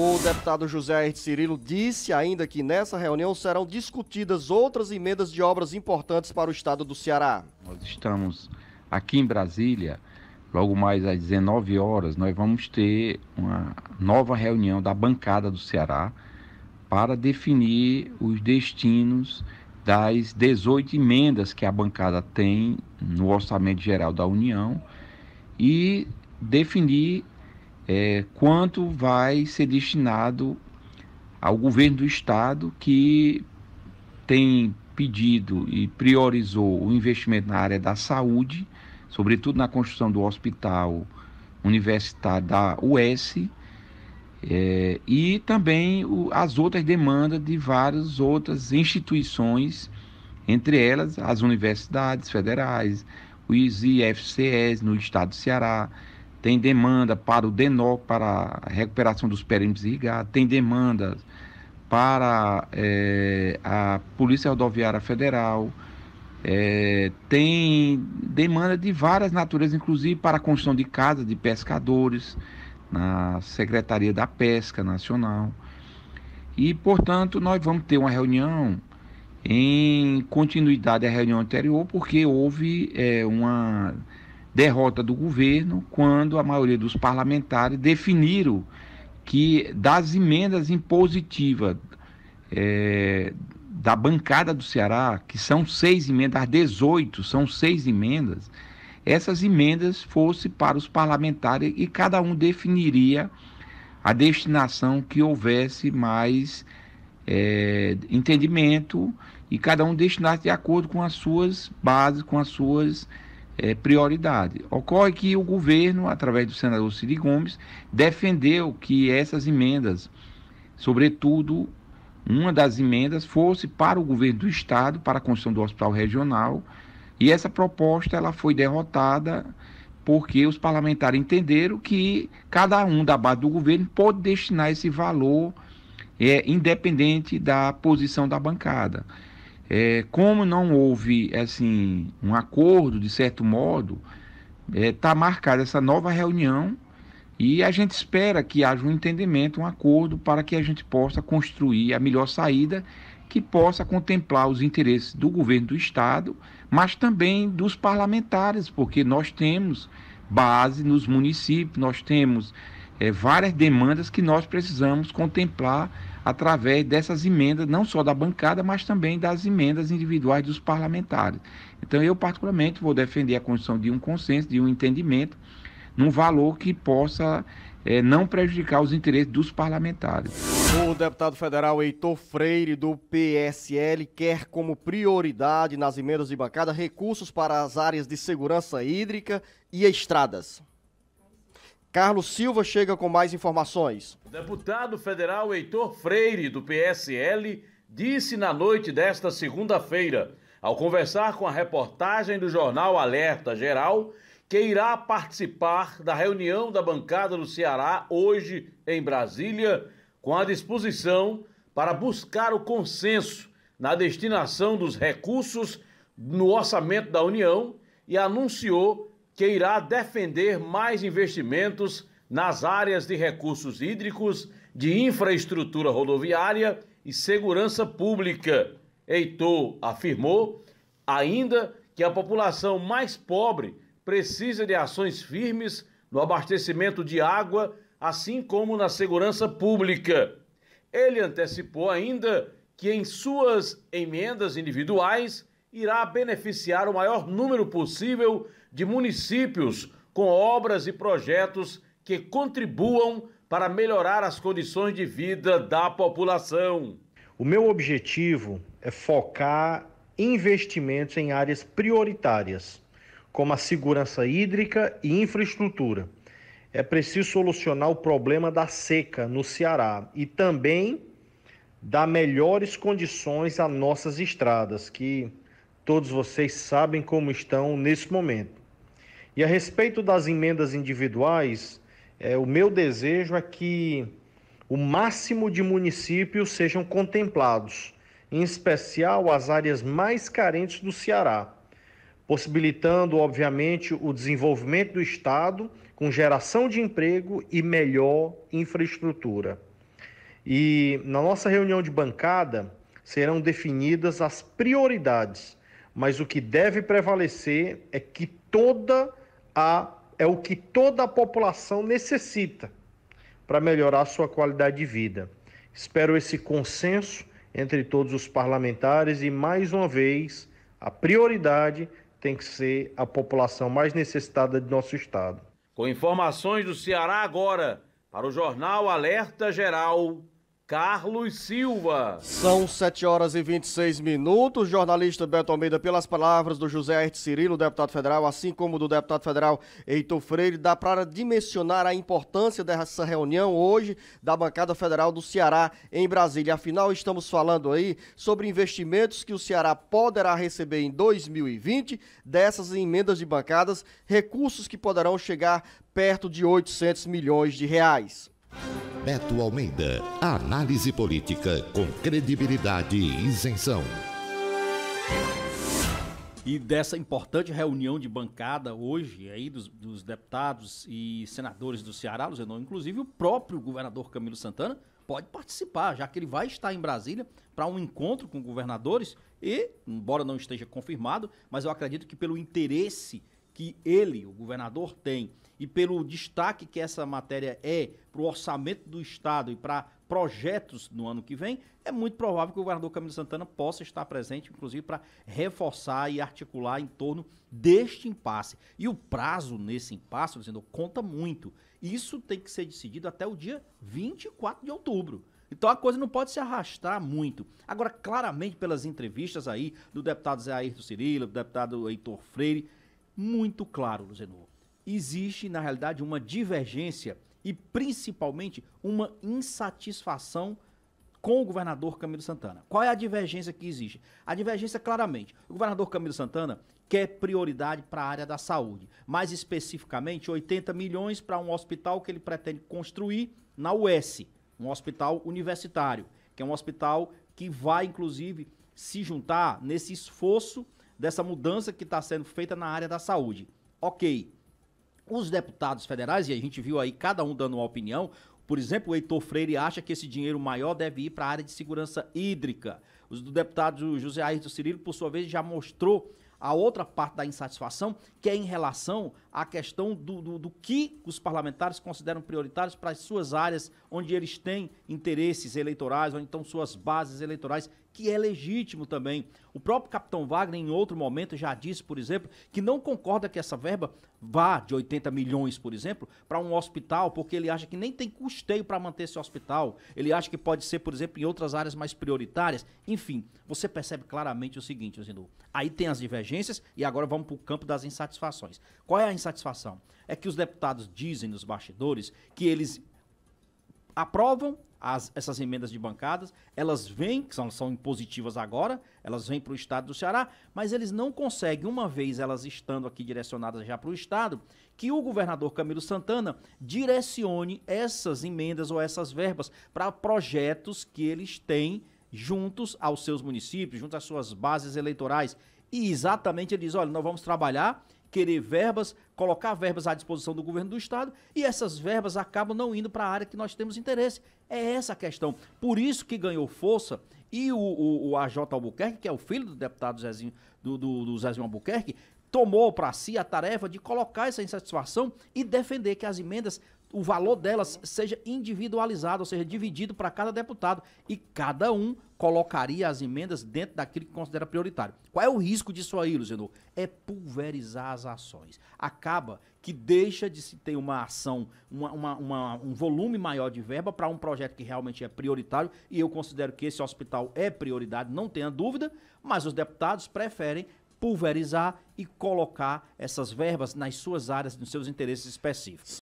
O deputado José Ayrton Cirilo disse ainda que nessa reunião serão discutidas outras emendas de obras importantes para o estado do Ceará. Nós estamos aqui em Brasília, logo mais às 19 horas, nós vamos ter uma nova reunião da bancada do Ceará para definir os destinos das 18 emendas que a bancada tem no Orçamento Geral da União e definir é, quanto vai ser destinado ao governo do estado que tem pedido e priorizou o investimento na área da saúde, sobretudo na construção do hospital universitário da US, é, e também o, as outras demandas de várias outras instituições, entre elas as universidades federais, os IFCS no estado do Ceará, tem demanda para o Denol para a recuperação dos perímetros irrigados, tem demanda para é, a Polícia Rodoviária Federal, é, tem demanda de várias naturezas, inclusive para a construção de casas de pescadores, na Secretaria da Pesca Nacional. E, portanto, nós vamos ter uma reunião em continuidade à reunião anterior, porque houve é, uma derrota do governo quando a maioria dos parlamentares definiram que das emendas impositivas é, da bancada do Ceará, que são seis emendas, as 18 são seis emendas, essas emendas fossem para os parlamentares e cada um definiria a destinação que houvesse mais é, entendimento e cada um destinasse de acordo com as suas bases, com as suas é, prioridade. Ocorre que o governo, através do senador Cid Gomes, defendeu que essas emendas, sobretudo uma das emendas, fosse para o governo do estado, para a construção do hospital regional, e essa proposta ela foi derrotada porque os parlamentares entenderam que cada um da base do governo pode destinar esse valor é, independente da posição da bancada. É, como não houve assim um acordo, de certo modo, está é, tá marcada essa nova reunião e a gente espera que haja um entendimento, um acordo, para que a gente possa construir a melhor saída que possa contemplar os interesses do governo do Estado, mas também dos parlamentares, porque nós temos base nos municípios, nós temos é, várias demandas que nós precisamos contemplar através dessas emendas, não só da bancada, mas também das emendas individuais dos parlamentares. Então, eu, particularmente, vou defender a condição de um consenso, de um entendimento, num valor que possa é, não prejudicar os interesses dos parlamentares. O deputado federal Heitor Freire, do PSL, quer como prioridade nas emendas de bancada recursos para as áreas de segurança hídrica e estradas. Carlos Silva chega com mais informações. O deputado federal Heitor Freire, do PSL, disse na noite desta segunda-feira, ao conversar com a reportagem do jornal Alerta Geral, que irá participar da reunião da bancada do Ceará hoje em Brasília, com a disposição para buscar o consenso na destinação dos recursos no orçamento da União e anunciou que irá defender mais investimentos nas áreas de recursos hídricos, de infraestrutura rodoviária e segurança pública. Heitor afirmou ainda que a população mais pobre precisa de ações firmes no abastecimento de água, assim como na segurança pública. Ele antecipou ainda que em suas emendas individuais irá beneficiar o maior número possível de municípios com obras e projetos que contribuam para melhorar as condições de vida da população. O meu objetivo é focar investimentos em áreas prioritárias, como a segurança hídrica e infraestrutura. É preciso solucionar o problema da seca no Ceará e também dar melhores condições às nossas estradas, que Todos vocês sabem como estão nesse momento. E a respeito das emendas individuais, é, o meu desejo é que o máximo de municípios sejam contemplados, em especial as áreas mais carentes do Ceará, possibilitando, obviamente, o desenvolvimento do Estado com geração de emprego e melhor infraestrutura. E na nossa reunião de bancada serão definidas as prioridades mas o que deve prevalecer é que toda a é o que toda a população necessita para melhorar a sua qualidade de vida. Espero esse consenso entre todos os parlamentares e mais uma vez a prioridade tem que ser a população mais necessitada de nosso estado. Com informações do Ceará agora para o jornal Alerta Geral. Carlos Silva. São 7 horas e 26 minutos. Jornalista Beto Almeida, pelas palavras do José Arte Cirilo, deputado federal, assim como do deputado federal Heitor Freire, dá para dimensionar a importância dessa reunião hoje da bancada federal do Ceará em Brasília. Afinal, estamos falando aí sobre investimentos que o Ceará poderá receber em 2020 dessas emendas de bancadas, recursos que poderão chegar perto de 800 milhões de reais. Beto Almeida, análise política com credibilidade e isenção. E dessa importante reunião de bancada hoje aí dos, dos deputados e senadores do Ceará, Luzenon, inclusive o próprio governador Camilo Santana pode participar, já que ele vai estar em Brasília para um encontro com governadores e, embora não esteja confirmado, mas eu acredito que pelo interesse que ele, o governador, tem, e pelo destaque que essa matéria é para o orçamento do Estado e para projetos no ano que vem, é muito provável que o governador Camilo Santana possa estar presente, inclusive, para reforçar e articular em torno deste impasse. E o prazo nesse impasse, dizendo, conta muito. Isso tem que ser decidido até o dia 24 de outubro. Então a coisa não pode se arrastar muito. Agora, claramente, pelas entrevistas aí do deputado Zé Ayrton Cirilo, do deputado Heitor Freire, muito claro, Luzenor. Existe, na realidade, uma divergência e principalmente uma insatisfação com o governador Camilo Santana. Qual é a divergência que existe? A divergência claramente. O governador Camilo Santana quer prioridade para a área da saúde, mais especificamente 80 milhões para um hospital que ele pretende construir na UES, um hospital universitário, que é um hospital que vai inclusive se juntar nesse esforço dessa mudança que está sendo feita na área da saúde. Ok, os deputados federais, e a gente viu aí cada um dando uma opinião, por exemplo, o Heitor Freire acha que esse dinheiro maior deve ir para a área de segurança hídrica. Os do deputado José Ayrton Cirilo, por sua vez, já mostrou a outra parte da insatisfação, que é em relação a questão do, do, do, que os parlamentares consideram prioritários para as suas áreas onde eles têm interesses eleitorais, ou então suas bases eleitorais, que é legítimo também. O próprio capitão Wagner, em outro momento, já disse, por exemplo, que não concorda que essa verba vá de 80 milhões, por exemplo, para um hospital, porque ele acha que nem tem custeio para manter esse hospital. Ele acha que pode ser, por exemplo, em outras áreas mais prioritárias. Enfim, você percebe claramente o seguinte, Zinu. Aí tem as divergências e agora vamos para o campo das insatisfações. Qual é a insatisfação? satisfação? É que os deputados dizem nos bastidores que eles aprovam as, essas emendas de bancadas, elas vêm, que são, são impositivas agora, elas vêm para o estado do Ceará, mas eles não conseguem, uma vez elas estando aqui direcionadas já para o estado, que o governador Camilo Santana direcione essas emendas ou essas verbas para projetos que eles têm juntos aos seus municípios, junto às suas bases eleitorais. E exatamente ele diz: olha, nós vamos trabalhar, querer verbas colocar verbas à disposição do governo do estado e essas verbas acabam não indo para a área que nós temos interesse. É essa a questão. Por isso que ganhou força e o, o, o AJ Albuquerque, que é o filho do deputado Zezinho, do, do, do Zezinho Albuquerque, tomou para si a tarefa de colocar essa insatisfação e defender que as emendas o valor delas seja individualizado, ou seja, dividido para cada deputado e cada um colocaria as emendas dentro daquilo que considera prioritário. Qual é o risco disso aí, Luciano? É pulverizar as ações. Acaba que deixa de se ter uma ação, uma, uma, uma, um volume maior de verba para um projeto que realmente é prioritário, e eu considero que esse hospital é prioridade, não tenha dúvida, mas os deputados preferem pulverizar e colocar essas verbas nas suas áreas, nos seus interesses específicos.